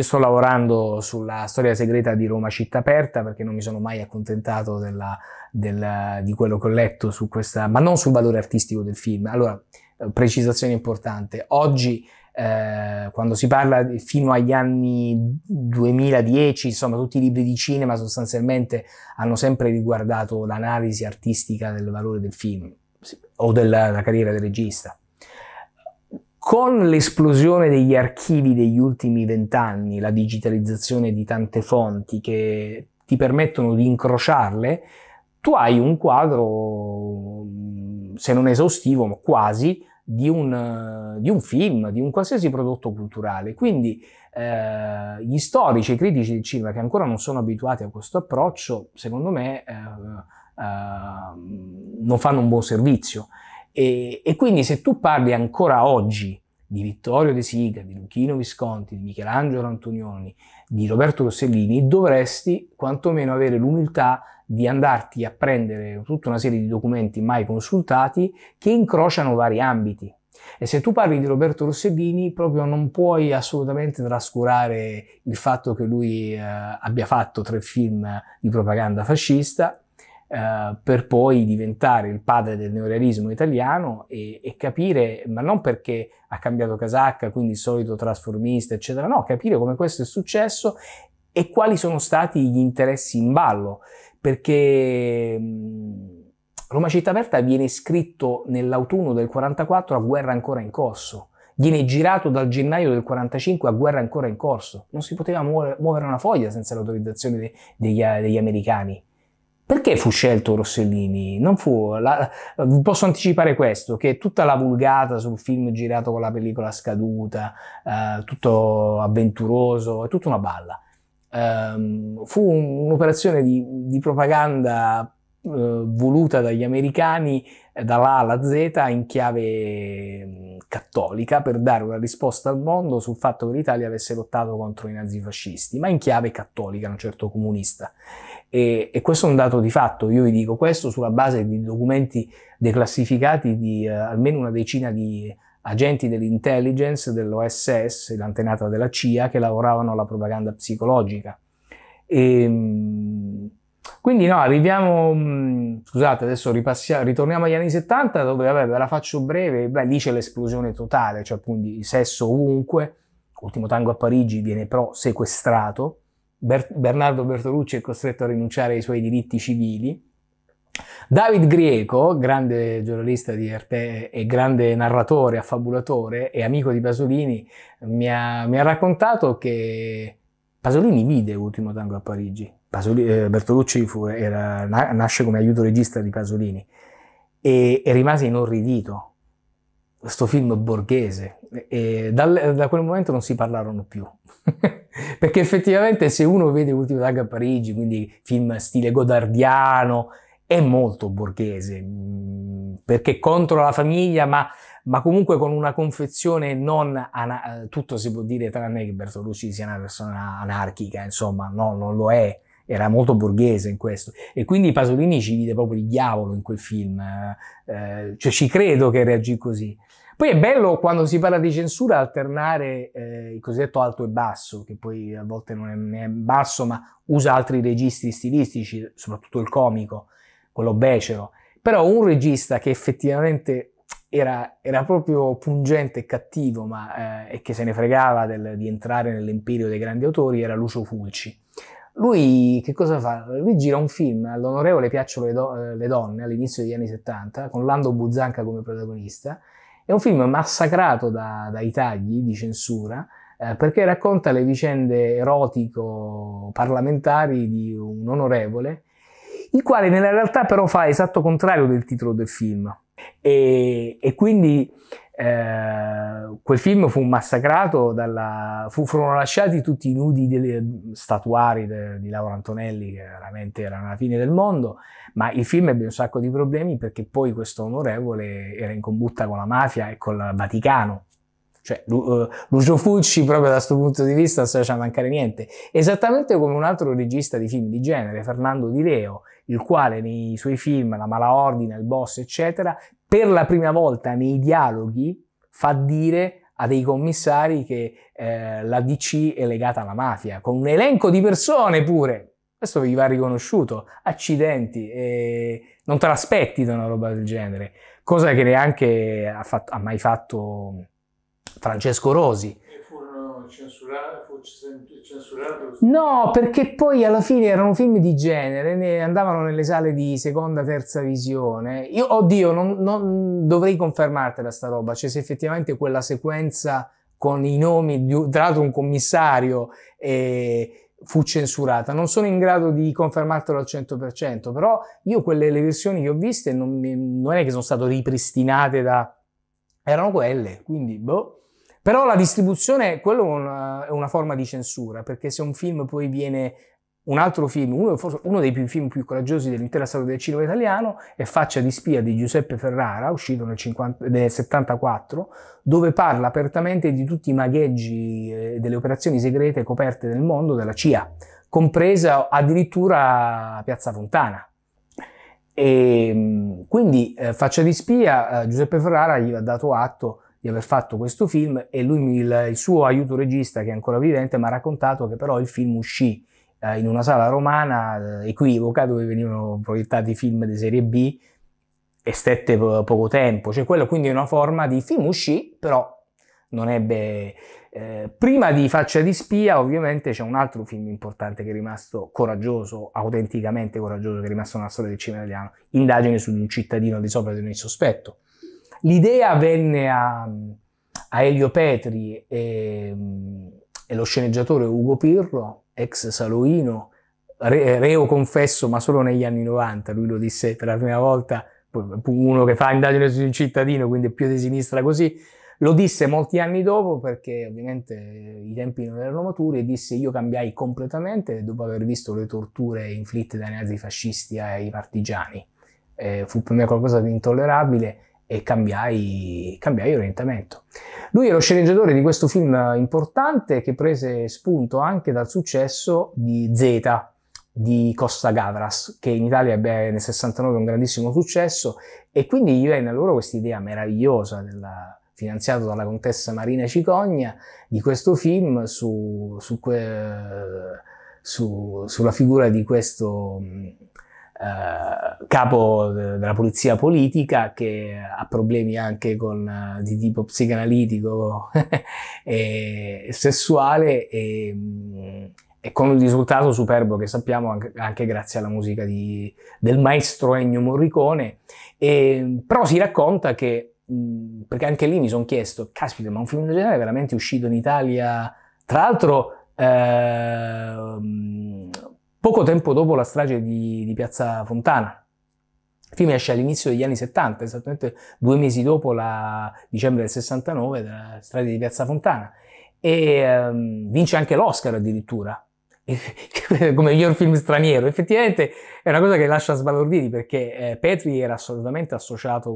io sto lavorando sulla storia segreta di Roma città aperta perché non mi sono mai accontentato della, del, di quello che ho letto su questa, ma non sul valore artistico del film. Allora, eh, precisazione importante. Oggi eh, quando si parla di, fino agli anni 2010, insomma, tutti i libri di cinema sostanzialmente hanno sempre riguardato l'analisi artistica del valore del film o della, della carriera del regista. Con l'esplosione degli archivi degli ultimi vent'anni, la digitalizzazione di tante fonti che ti permettono di incrociarle, tu hai un quadro, mm, se non esaustivo, ma quasi, di un, di un, film, di un qualsiasi prodotto culturale. Quindi eh, gli storici e i critici del cinema che ancora non sono abituati a questo approccio, secondo me, eh, eh, non fanno un buon servizio. E, e quindi se tu parli ancora oggi di Vittorio De Sica, di Luchino Visconti, di Michelangelo Antonioni, di Roberto Rossellini, dovresti quantomeno avere l'umiltà di andarti a prendere tutta una serie di documenti mai consultati che incrociano vari ambiti. E se tu parli di Roberto Rossellini, proprio non puoi assolutamente trascurare il fatto che lui eh, abbia fatto tre film di propaganda fascista, eh, per poi diventare il padre del neorealismo italiano e, e, capire, ma non perché ha cambiato casacca, quindi il solito trasformista, eccetera, no, capire come questo è successo e quali sono stati gli interessi in ballo, perché mm, Roma Città Aperta viene scritto nell'autunno del 44 a guerra ancora in corso viene girato dal gennaio del 45 a guerra ancora in corso. Non si poteva muovere una foglia senza l'autorizzazione degli, degli americani. Perché fu scelto Rossellini? Non fu, la, posso anticipare questo, che tutta la vulgata sul film girato con la pellicola scaduta, eh, tutto avventuroso, è tutta una balla. Eh, fu un'operazione di, di propaganda eh, voluta dagli americani dalla A alla Z in chiave mm, cattolica per dare una risposta al mondo sul fatto che l'Italia avesse lottato contro i nazifascisti, ma in chiave cattolica, non certo comunista. E, e, questo è un dato di fatto, io vi dico questo sulla base di documenti declassificati di eh, almeno una decina di agenti dell'intelligence, dell'OSS, l'antenata della CIA, che lavoravano alla propaganda psicologica. E, ehm, quindi no, arriviamo, mm, scusate, adesso ritorniamo agli anni 70 dove, vabbè, ve la faccio breve, beh, lì c'è l'esplosione totale, cioè quindi sesso ovunque, ultimo tango a Parigi viene però sequestrato, Ber- Bernardo Bertolucci è costretto a rinunciare ai suoi diritti civili, David Grieco, grande giornalista di Arte e grande narratore, affabulatore e amico di Pasolini, mi ha, mi ha raccontato che Pasolini vide Ultimo Tango a Parigi. Pasolini, eh, Bertolucci fu, era, nasce come aiuto regista di Pasolini e, e rimase inorridito. Questo film borghese. E dal, da quel momento non si parlarono più. Perché effettivamente se uno vede Ultimo Tango a Parigi, quindi film stile godardiano, è molto borghese, mm, perché contro la famiglia, ma ma comunque con una confezione non ana- eh, tutto si può dire tranne che Bertolucci sia una persona anarchica, insomma, no, non lo è. Era molto borghese in questo. E quindi Pasolini ci vide proprio il diavolo in quel film. Eh, eh cioè ci credo che reagì così. Poi è bello quando si parla di censura alternare eh, il cosiddetto alto e basso, che poi a volte non è, basso, ma usa altri registri stilistici, soprattutto il comico, quello becero. Però un regista che effettivamente era, era, proprio pungente e cattivo, ma eh, e che se ne fregava del, di entrare nell'imperio dei grandi autori, era Lucio Fulci. Lui che cosa fa? Lui gira un film all'onorevole Piacciono le, do, eh, le donne all'inizio degli anni 70 con Lando Buzzanca come protagonista. È un film massacrato da, dai tagli di censura eh, perché racconta le vicende erotico-parlamentari di un onorevole, il quale nella realtà però fa esatto contrario del titolo del film e, e quindi eh, quel film fu massacrato, dalla, fu, furono lasciati tutti i nudi delle statuari de, di Laura Antonelli, che veramente era la fine del mondo, ma il film ebbe un sacco di problemi perché poi questo onorevole era in combutta con la mafia e col Vaticano, cioè, eh, Lucio Fucci, proprio da questo punto di vista, non si lascia mancare niente. Esattamente come un altro regista di film di genere, Fernando Di Leo, il quale nei suoi film, La Mala Ordine, Il Boss, eccetera, per la prima volta nei dialoghi fa dire a dei commissari che eh, la DC è legata alla mafia, con un elenco di persone pure. Questo vi va riconosciuto. Accidenti, eh, non te l'aspetti da una roba del genere. Cosa che neanche ha, fatto, ha mai fatto Francesco Rosi. E furono censurati, No, perché poi alla fine erano film di genere, ne andavano nelle sale di seconda, terza visione. Io, oddio, non, non dovrei confermartela sta roba, cioè se effettivamente quella sequenza con i nomi, di, tra l'altro un commissario, eh, fu censurata. Non sono in grado di confermartelo al 100%, però io quelle le versioni che ho viste non, non è che sono state ripristinate da... erano quelle, quindi boh. Però la distribuzione, quello è una, è una forma di censura, perché se un film poi viene un altro film, uno, forse uno dei più, film più coraggiosi dell'intera storia del cinema italiano, è Faccia di spia di Giuseppe Ferrara, uscito nel, 50, nel 74, dove parla apertamente di tutti i magheggi eh, delle operazioni segrete coperte nel mondo della CIA, compresa addirittura Piazza Fontana. E, ehm, quindi eh, Faccia di spia, eh, Giuseppe Ferrara gli ha dato atto di aver fatto questo film e lui, il, il suo aiuto regista, che è ancora vivente, mi ha raccontato che però il film uscì eh, in una sala romana eh, equivoca dove venivano proiettati film di serie B e stette po- poco tempo. Cioè, quello quindi è una forma di film uscì, però non ebbe... Eh, prima di Faccia di Spia, ovviamente, c'è un altro film importante che è rimasto coraggioso, autenticamente coraggioso, che è rimasto nella storia del cinema italiano, Indagine su un cittadino di sopra di ogni sospetto L'idea venne a, a Elio Petri e, e, lo sceneggiatore Ugo Pirro, ex Saloino, re, reo confesso ma solo negli anni 90, lui lo disse per la prima volta, uno che fa indagine su un cittadino, quindi più di sinistra così, lo disse molti anni dopo perché ovviamente i tempi non erano maturi e disse io cambiai completamente dopo aver visto le torture inflitte dai nazifascisti ai partigiani. Eh, fu per me qualcosa di intollerabile e cambiai, cambiai orientamento. Lui è lo sceneggiatore di questo film importante che prese spunto anche dal successo di Z di Costa Gavras, che in Italia ebbe nel 69 un grandissimo successo, e quindi gli venne a loro questa idea meravigliosa della, finanziato dalla contessa Marina Cicogna, di questo film su, su su, sulla figura di questo eh, capo de- della polizia politica che ha problemi anche con, eh, di tipo psicanalitico e sessuale e, mm, e, con un risultato superbo che sappiamo anche, anche grazie alla musica di, del maestro Ennio Morricone. E, mm, però si racconta che, mh, mm, perché anche lì mi sono chiesto, caspita, ma un film del genere è veramente uscito in Italia? Tra l'altro... Eh, Poco tempo dopo la strage di, di Piazza Fontana, il film esce all'inizio degli anni 70, esattamente due mesi dopo la dicembre del 69 della strage di Piazza Fontana e um, vince anche l'Oscar addirittura come miglior film straniero. Effettivamente è una cosa che lascia sbalorditi perché eh, Petri era assolutamente associato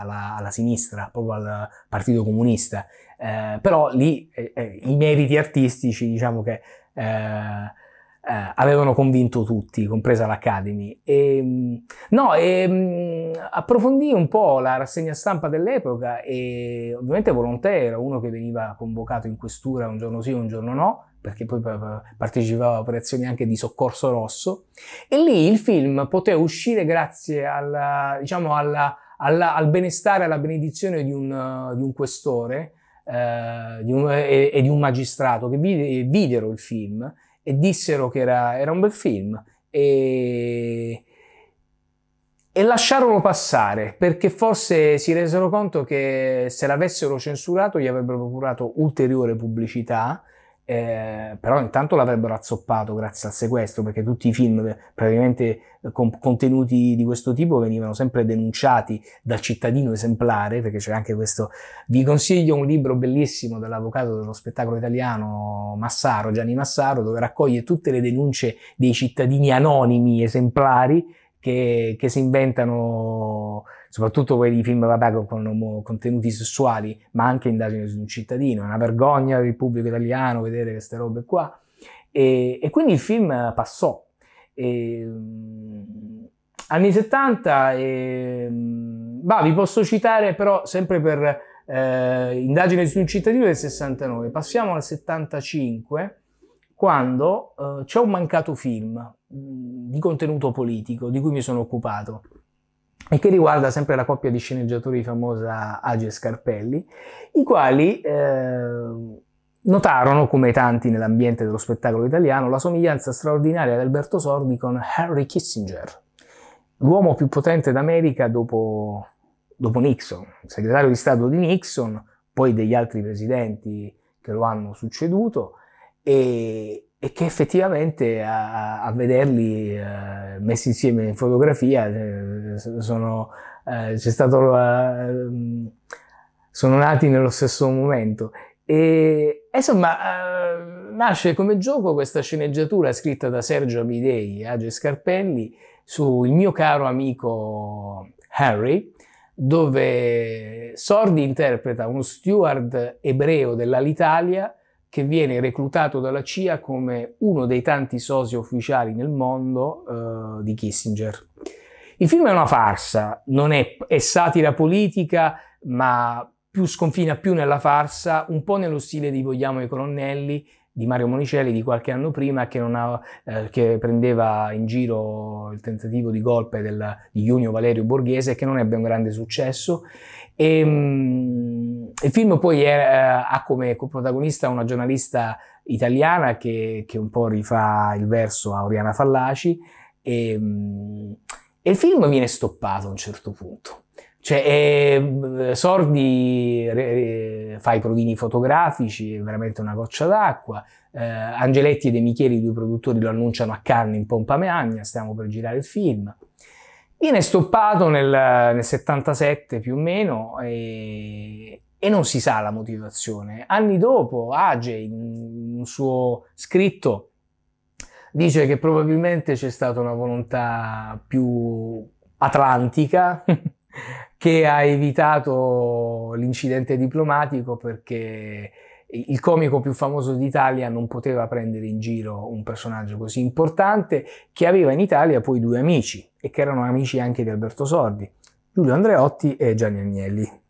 alla, alla, sinistra, proprio al Partito Comunista, eh, però lì eh, eh i meriti artistici diciamo che... Eh, eh, avevano convinto tutti, compresa l'Academy. E, mm, no, e, mm, approfondì un po' la rassegna stampa dell'epoca e ovviamente Volontè era uno che veniva convocato in questura un giorno sì, e un giorno no, perché poi partecipava a operazioni anche di soccorso rosso, e lì il film poté uscire grazie alla, diciamo alla, alla, al benestare, alla benedizione di un, di un questore eh, di un, e, e, di un magistrato che vide, videro il film e dissero che era, era un bel film e, e lasciarono passare perché forse si resero conto che se l'avessero censurato gli avrebbero procurato ulteriore pubblicità eh, però intanto l'avrebbero azzoppato grazie al sequestro perché tutti i film eh, praticamente eh, con contenuti di questo tipo venivano sempre denunciati dal cittadino esemplare perché c'è anche questo vi consiglio un libro bellissimo dell'avvocato dello spettacolo italiano Massaro, Gianni Massaro dove raccoglie tutte le denunce dei cittadini anonimi esemplari che, che si inventano soprattutto quelli di film vabbè, con, contenuti sessuali, ma anche indagini su un cittadino. È una vergogna per il pubblico italiano vedere queste robe qua. E, e quindi il film passò. E, mm, anni 70, e, mm, bah, vi posso citare però sempre per eh, indagine su un cittadino del 69, passiamo al 75 quando eh, c'è un mancato film mh, mm, di contenuto politico di cui mi sono occupato e che riguarda sempre la coppia di sceneggiatori famosa Agi e Scarpelli, i quali eh, notarono, come tanti nell'ambiente dello spettacolo italiano, la somiglianza straordinaria di Alberto Sordi con Henry Kissinger, l'uomo più potente d'America dopo, dopo Nixon, segretario di Stato di Nixon, poi degli altri presidenti che lo hanno succeduto, e, e che effettivamente a, a vederli eh, messi insieme in fotografia eh, sono, eh, la, eh, sono, nati nello stesso momento. E insomma eh, nasce come gioco questa sceneggiatura scritta da Sergio Abidei e Age Scarpelli sul mio caro amico Harry, dove Sordi interpreta uno steward ebreo dell'Alitalia che viene reclutato dalla CIA come uno dei tanti soci ufficiali nel mondo eh, di Kissinger. Il film è una farsa, è, è satira politica, ma più sconfina più nella farsa, un po' nello stile di Vogliamo i colonnelli di Mario Monicelli di qualche anno prima che, ha, eh, che prendeva in giro il tentativo di golpe del, di Junio Valerio Borghese che non ebbe un grande successo. E, ehm, mh, il film poi è, eh, ha come protagonista una giornalista italiana che, che, un po' rifà il verso a Oriana Fallaci e, mm, e il film viene stoppato a un certo punto. Cioè, eh, Sordi eh, fa i provini fotografici, è veramente una goccia d'acqua. Eh, Angeletti e De Micheli, i due produttori, lo annunciano a Cannes in pompa meagna, stiamo per girare il film. Viene stoppato nel, nel 77 più o meno e, e non si sa la motivazione. Anni dopo, Age, in un suo scritto, dice che probabilmente c'è stata una volontà più atlantica che ha evitato l'incidente diplomatico perché il comico più famoso d'Italia non poteva prendere in giro un personaggio così importante che aveva in Italia poi due amici e che erano amici anche di Alberto Sordi, Giulio Andreotti e Gianni Agnelli.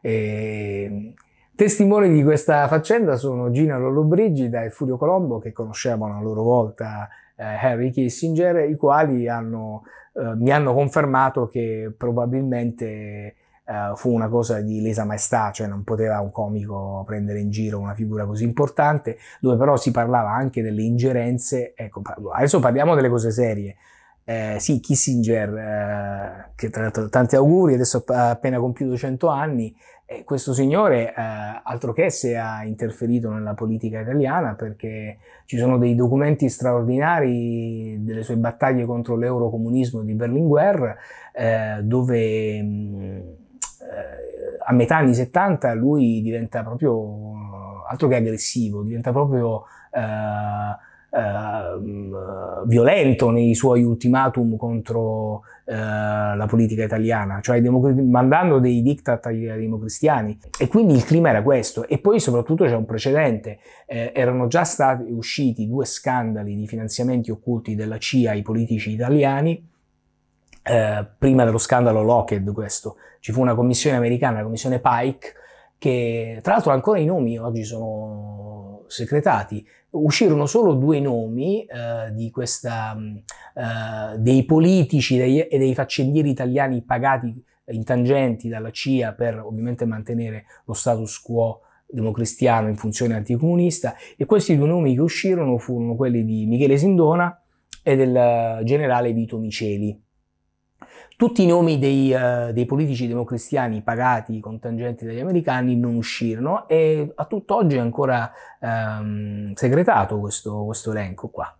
E, testimoni di questa faccenda sono Gina Lollobrigida e Furio Colombo, che conoscevano a loro volta eh, Harry Kissinger, i quali hanno, eh, mi hanno confermato che probabilmente Uh, fu una cosa di lesa maestà, cioè non poteva un comico prendere in giro una figura così importante, dove però si parlava anche delle ingerenze. Ecco, adesso parliamo delle cose serie, eh, sì, Kissinger, eh, che tra l'altro tanti auguri, adesso ha appena compiuto 100 anni, e questo signore eh, altro che se ha interferito nella politica italiana perché ci sono dei documenti straordinari delle sue battaglie contro l'eurocomunismo di Berlinguer, eh, dove... Mh, mm, eh, a metà anni 70 lui diventa proprio altro che aggressivo, diventa proprio eh, Ehm, violento nei suoi ultimatum contro eh, la politica italiana, cioè mandando dei diktat ai democristiani. E quindi il clima era questo. E poi soprattutto c'è un precedente, eh, erano già stati usciti due scandali di finanziamenti occulti della CIA ai politici italiani. Eh, prima dello scandalo Lockheed, questo ci fu una commissione americana, la commissione Pike, che tra l'altro ancora i nomi oggi sono secretati, uscirono solo due nomi eh, questa, mm, eh, dei politici dei, e dei faccendieri italiani pagati eh, in tangenti dalla CIA per ovviamente mantenere lo status quo democristiano in funzione anticomunista e questi due nomi che uscirono furono quelli di Michele Sindona e del generale Vito Miceli. Tutti i nomi dei, uh, dei politici democristiani pagati con tangenti dagli americani non uscirono e a tutt'oggi è ancora um, segretato questo, questo, elenco qua.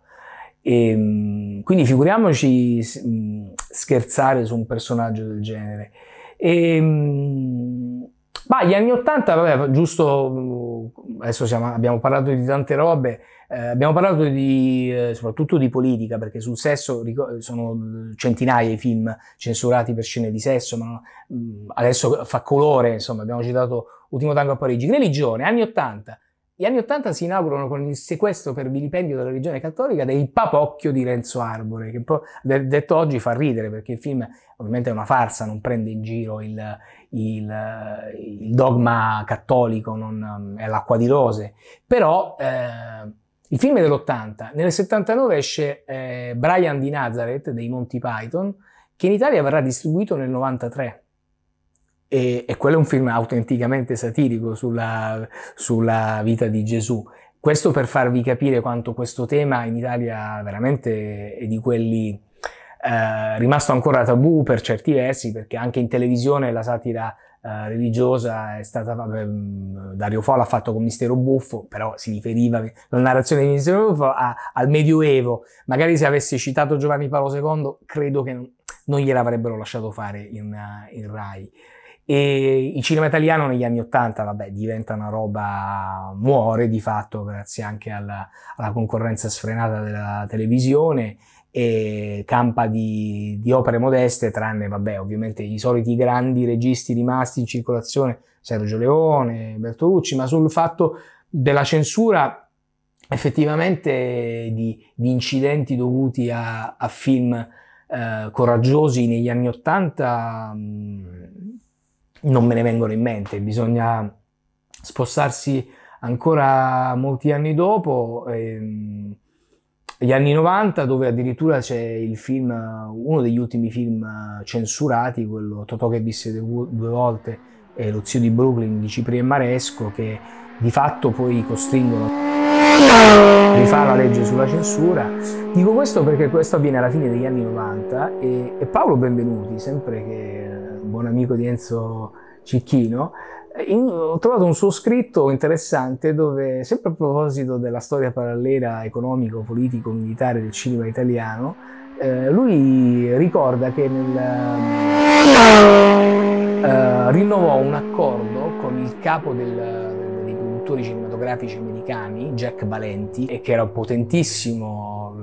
E, ehm, quindi figuriamoci mm, scherzare su un personaggio del genere. E, ehm, ma gli anni Ottanta, giusto, mm, adesso siamo, abbiamo parlato di tante robe, eh, abbiamo parlato di, eh, soprattutto di politica, perché sul sesso sono eh, centinaia i film censurati per scene di sesso, ma mm, adesso fa colore, insomma, abbiamo citato Ultimo Tango a Parigi. Religione, anni 80. Gli anni 80 si inaugurano con il sequestro per vilipendio della religione cattolica del papocchio di Renzo Arbore, che poi, detto oggi fa ridere perché il film ovviamente è una farsa, non prende in giro il, il, il dogma cattolico, non, è l'acqua di rose, però eh, il film è dell'80, nel 79 esce eh, Brian di Nazareth dei Monty Python, che in Italia verrà distribuito nel 93. E, e quello è un film autenticamente satirico sulla, sulla vita di Gesù. Questo per farvi capire quanto questo tema in Italia veramente è di quelli eh, rimasto ancora tabù per certi versi, perché anche in televisione la satira eh, religiosa è stata, vabbè, mm, Dario Fo l'ha fatto con Mistero Buffo, però si riferiva la narrazione di Mistero Buffo a, al Medioevo. Magari se avessi citato Giovanni Paolo II, credo che non, gliel'avrebbero lasciato fare in, eh, in Rai. E il cinema italiano negli anni 80 vabbè, diventa una roba, muore di fatto grazie anche alla, alla concorrenza sfrenata della televisione e campa di, di, opere modeste, tranne, vabbè, ovviamente i soliti grandi registi rimasti in circolazione, Sergio Leone, Bertolucci, ma sul fatto della censura effettivamente di, di incidenti dovuti a, a film eh, coraggiosi negli anni Ottanta mm, non me ne vengono in mente, bisogna spostarsi ancora molti anni dopo. Ehm, gli anni 90 dove addirittura c'è il film, uno degli ultimi film censurati, quello Totò che visse due volte e Lo zio di Brooklyn di Cipri e Maresco che di fatto poi costringono a rifare la legge sulla censura. Dico questo perché questo avviene alla fine degli anni 90 e, e Paolo Benvenuti, sempre che eh, buon amico di Enzo Cicchino, in, ho trovato un suo scritto interessante dove, sempre a proposito della storia parallela economico, politico, militare del cinema italiano, eh, lui ricorda che nel, eh, rinnovò un accordo con il capo del, dei produttori cinematografici americani, Jack Valenti, e che era potentissimo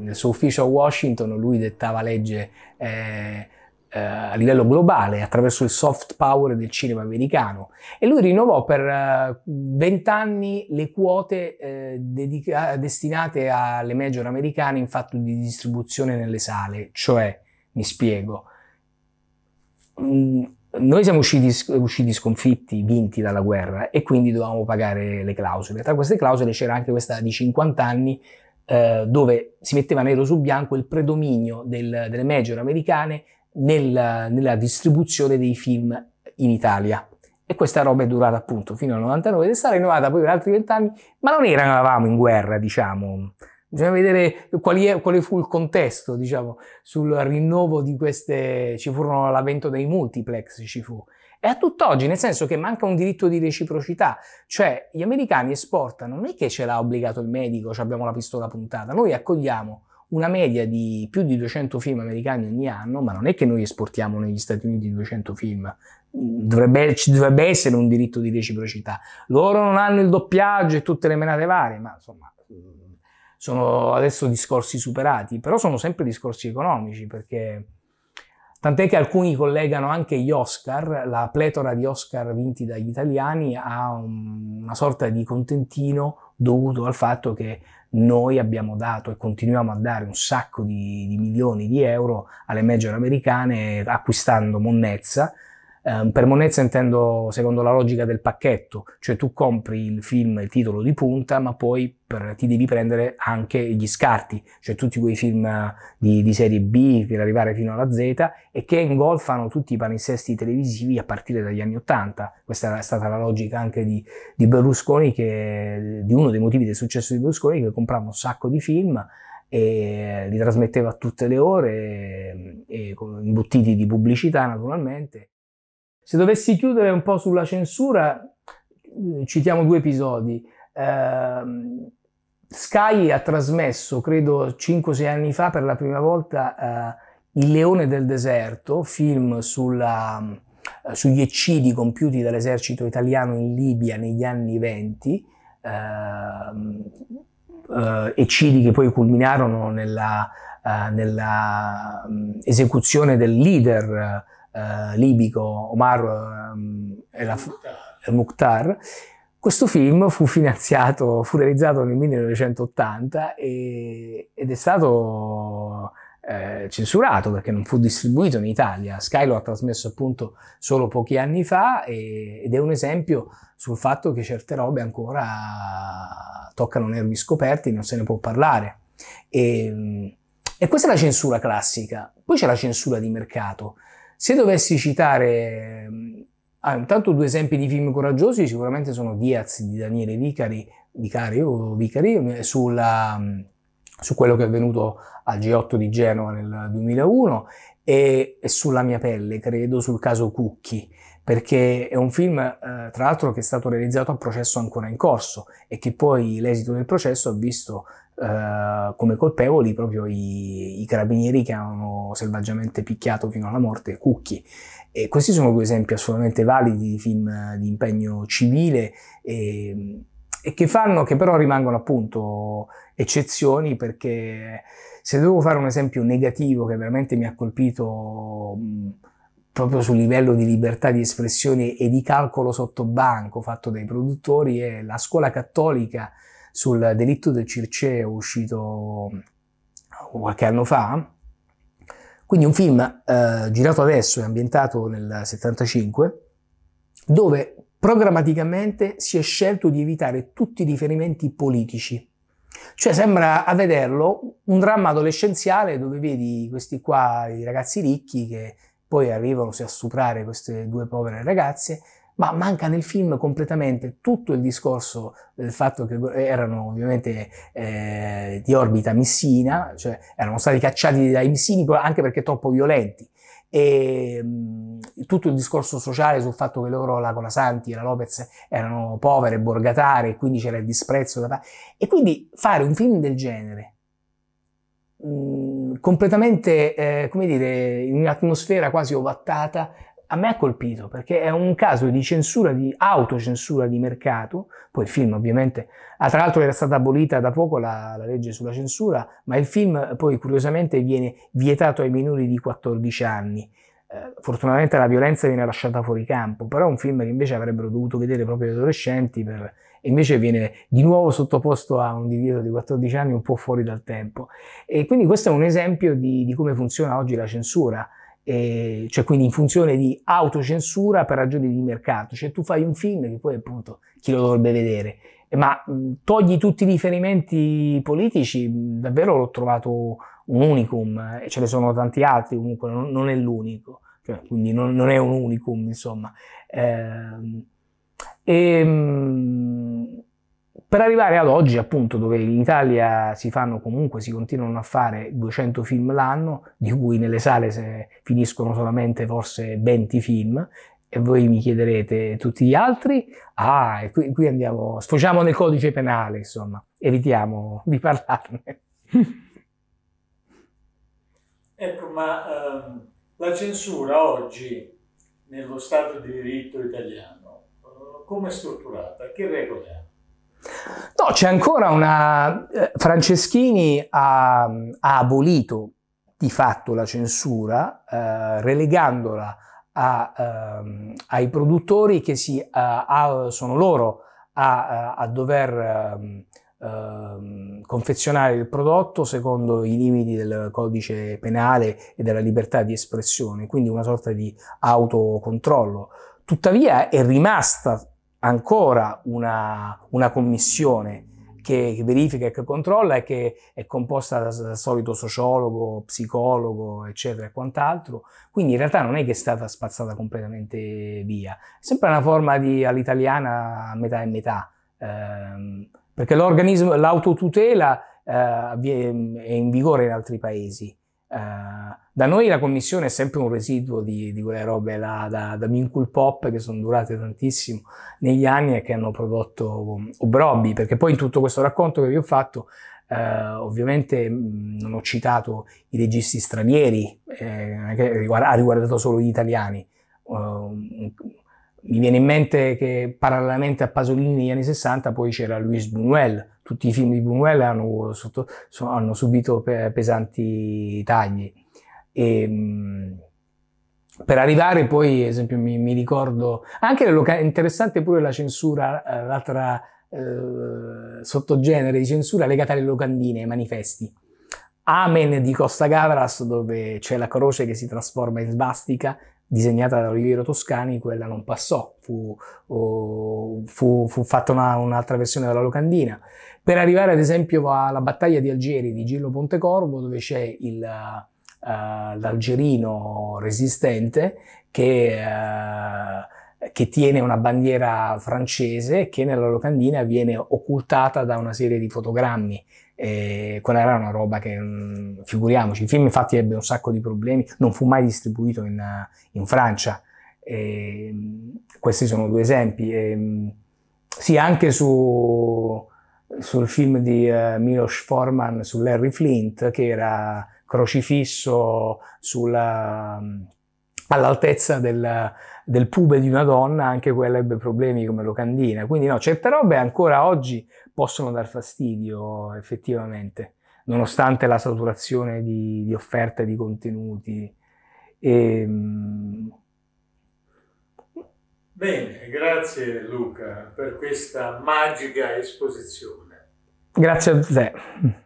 nel suo ufficio a Washington, lui dettava legge. Eh, eh, a livello globale attraverso il soft power del cinema americano e lui rinnovò per eh, vent'anni eh, le quote eh, dedica- destinate alle major americane in fatto di distribuzione nelle sale, cioè, mi spiego, mh, mm, noi siamo usciti, usciti, sconfitti, vinti dalla guerra e quindi dovevamo pagare le clausole. Tra queste clausole c'era anche questa di 50 anni eh, dove si metteva nero su bianco il predominio del, delle major americane nella, nella distribuzione dei film in Italia. E questa roba è durata appunto fino al 99 ed è stata rinnovata poi per altri vent'anni, ma non eravamo in guerra, diciamo. Bisogna vedere quali quale fu il contesto, diciamo, sul rinnovo di queste. Ci furono l'avvento dei multiplex, ci fu. E a tutt'oggi, nel senso che manca un diritto di reciprocità, cioè gli americani esportano, non è che ce l'ha obbligato il medico, cioè abbiamo la pistola puntata, noi accogliamo una media di più di 200 film americani ogni anno, ma non è che noi esportiamo negli Stati Uniti 200 film, dovrebbe, ci dovrebbe essere un diritto di reciprocità. Loro non hanno il doppiaggio e tutte le menate varie, ma insomma mm, sono adesso discorsi superati, però sono sempre discorsi economici perché Tant'è che alcuni collegano anche gli Oscar, la pletora di Oscar vinti dagli italiani, a un, una sorta di contentino dovuto al fatto che noi abbiamo dato e continuiamo a dare un sacco di, di milioni di euro alle major americane acquistando monnezza Um, per monezza intendo secondo la logica del pacchetto, cioè tu compri il film, il titolo di punta, ma poi per, ti devi prendere anche gli scarti, cioè tutti quei film eh, di, di, serie B per arrivare fino alla Z e che ingolfano tutti i paninsesti televisivi a partire dagli anni Ottanta. Questa è stata la logica anche di, di Berlusconi, che, di uno dei motivi del successo di Berlusconi, che comprava un sacco di film e li trasmetteva a tutte le ore, ehm, e, e, imbottiti di pubblicità naturalmente. Se dovessi chiudere un po' sulla censura, citiamo due episodi. Eh, Sky ha trasmesso, credo 5-6 anni fa, per la prima volta eh, Il leone del deserto, film sulla, eh, sugli eccidi compiuti dall'esercito italiano in Libia negli anni 20. Ehm, eh, eccidi che poi culminarono nella, eh, nella mm, esecuzione del leader eh, libico, Omar eh, Mukhtar. Questo film fu finanziato, fu realizzato nel 1980 e, ed è stato eh, censurato perché non fu distribuito in Italia. Sky lo ha trasmesso appunto solo pochi anni fa e, ed è un esempio sul fatto che certe robe ancora toccano nervi scoperti, non se ne può parlare. E, e questa è la censura classica. Poi c'è la censura di mercato, se dovessi citare ehm, ah, intanto due esempi di film coraggiosi, sicuramente sono Diaz di Daniele Vicari, Vicari Vicari, eh, sulla, mm, su quello che è avvenuto al G8 di Genova nel 2001 e, e sulla mia pelle, credo, sul caso Cucchi perché è un film eh, tra l'altro che è stato realizzato a processo ancora in corso e che poi l'esito del processo ha visto eh, come colpevoli proprio i, i carabinieri che hanno selvaggiamente picchiato fino alla morte Cucchi. E questi sono due esempi assolutamente validi di film di impegno civile e, e che fanno, che però rimangono appunto eccezioni perché se devo fare un esempio negativo che veramente mi ha colpito proprio sul livello di libertà di espressione e di calcolo sotto banco fatto dai produttori è la scuola cattolica sul delitto del Circeo uscito mm, qualche anno fa. Quindi un film eh, girato adesso e ambientato nel 75, dove programmaticamente si è scelto di evitare tutti i riferimenti politici. Cioè sembra a vederlo un dramma adolescenziale dove vedi questi qua, i ragazzi ricchi che poi arrivano a stuprare queste due povere ragazze ma manca nel film completamente tutto il discorso del fatto che erano ovviamente eh, di orbita missina, cioè erano stati cacciati dai missini anche perché troppo violenti e ehm, tutto il discorso sociale sul fatto che loro, la Colasanti e la Lopez, erano povere, borgatare, e quindi c'era il disprezzo. Da... E quindi fare un film del genere, mh, mm, completamente, eh, come dire, in un'atmosfera quasi ovattata, a me ha colpito perché è un caso di censura, di autocensura di mercato, poi il film ovviamente, ah, tra l'altro era stata abolita da poco la, la, legge sulla censura, ma il film eh, poi curiosamente viene vietato ai minori di 14 anni. Eh, fortunatamente la violenza viene lasciata fuori campo, però è un film che invece avrebbero dovuto vedere proprio gli adolescenti per, e invece viene di nuovo sottoposto a un divieto di 14 anni un po' fuori dal tempo. E quindi questo è un esempio di, di come funziona oggi la censura eh, cioè quindi in funzione di autocensura per ragioni di mercato. Cioè tu fai un film che poi appunto chi lo dovrebbe vedere, eh, ma mh, togli tutti i riferimenti politici, mh, davvero l'ho trovato un unicum, e eh, ce ne sono tanti altri comunque, non, non è l'unico, cioè, quindi non, non, è un unicum insomma. Eh, e, ehm, mh, per arrivare ad oggi, appunto, dove in Italia si fanno comunque, si continuano a fare 200 film l'anno, di cui nelle sale finiscono solamente forse 20 film, e voi mi chiederete tutti gli altri, ah, qui, qui andiamo, sfociamo nel codice penale, insomma, evitiamo di parlarne. ecco, ma ehm, la censura oggi nello Stato di diritto italiano, eh, come è strutturata? Che regole ha? No, c'è ancora una... Eh, Franceschini ha, ha abolito di fatto la censura, eh, relegandola a, eh, ai produttori che si, eh, a, sono loro a, eh, a dover ehm, ehm, confezionare il prodotto secondo i limiti del codice penale e della libertà di espressione, quindi una sorta di autocontrollo. Tuttavia è rimasta ancora una, una commissione che, verifica e che controlla e che è composta dal, dal solito sociologo, psicologo, eccetera e quant'altro. Quindi in realtà non è che è stata spazzata completamente via, è sempre una forma di, all'italiana a metà e metà, ehm, perché l'organismo, l'autotutela eh, è in vigore in altri paesi. Eh, da noi la commissione è sempre un residuo di, di quelle robe là, da, da Minkul Pop che sono durate tantissimo negli anni e che hanno prodotto mm, obrobi, perché poi in tutto questo racconto che vi ho fatto uh, ovviamente mm, non ho citato i registi stranieri, eh, che riguarda, ha riguardato solo gli italiani. Uh, mi viene in mente che parallelamente a Pasolini negli anni 60 poi c'era Luis Buñuel, tutti i film di Buñuel hanno, sotto, so, hanno subito pesanti tagli. E, ehm, per arrivare poi, ad esempio, mi, mi ricordo anche interessante pure la censura, eh, l'altra eh, sottogenere di censura legata alle locandine, ai manifesti. Amen di Costa Gavras, dove c'è la croce che si trasforma in svastica disegnata da Oliviero Toscani, quella non passò, fu, oh, fu, fu fatta una, un'altra versione della locandina. Per arrivare ad esempio alla battaglia di Algeri di Gillo Pontecorvo, dove c'è il, uh, l'algerino resistente che, uh, che, tiene una bandiera francese che nella locandina viene occultata da una serie di fotogrammi e quella era una roba che, mm, figuriamoci, il film infatti ebbe un sacco di problemi, non fu mai distribuito in, eh, in Francia. E mm, questi sono due esempi. E, mm, sì, anche su, sul film di uh, eh, Milos Forman, su Larry Flint, che era crocifisso sulla all'altezza del, del, pube di una donna, anche quella ebbe problemi come locandina. Quindi no, certe robe ancora oggi possono dar fastidio effettivamente, nonostante la saturazione di, di offerte, di contenuti. E, ehm, Bene, grazie Luca per questa magica esposizione. Grazie a te.